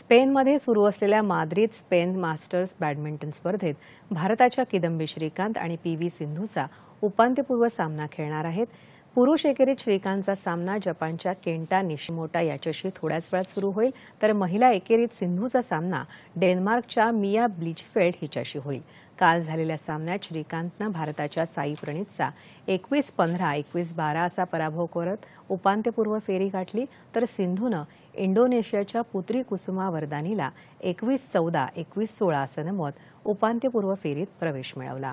स्पेनमध्ये सुरू असलेल्या माद्रिद स्पेन मास्टर्स बॅडमिंटन स्पर्धेत भारताच्या किदंबी श्रीकांत आणि पी व्ही सिंधूचा उपांत्यपूर्व सामना खेळणार आहेत पुरुष एकेरीत श्रीकांतचा सामना जपानच्या केंटा निशिमोटा याच्याशी थोड्याच वेळात सुरू होईल तर महिला एकेरीत सिंधूचा सामना डेन्मार्कच्या मिया ब्लिचफेल्ड हिच्याशी होईल काल झालेल्या सामन्यात श्रीकांतनं भारताच्या साई प्रणीतचा एकवीस पंधरा एकवीस बारा असा पराभव करत उपांत्यपूर्व फेरी गाठली तर सिंधूनं इंडोनेशियाच्या पुत्री कुसुमा वर्दानीला एकवीस चौदा एकवीस सोळा असं नमवत उपांत्यपूर्व फेरीत प्रवेश मिळवला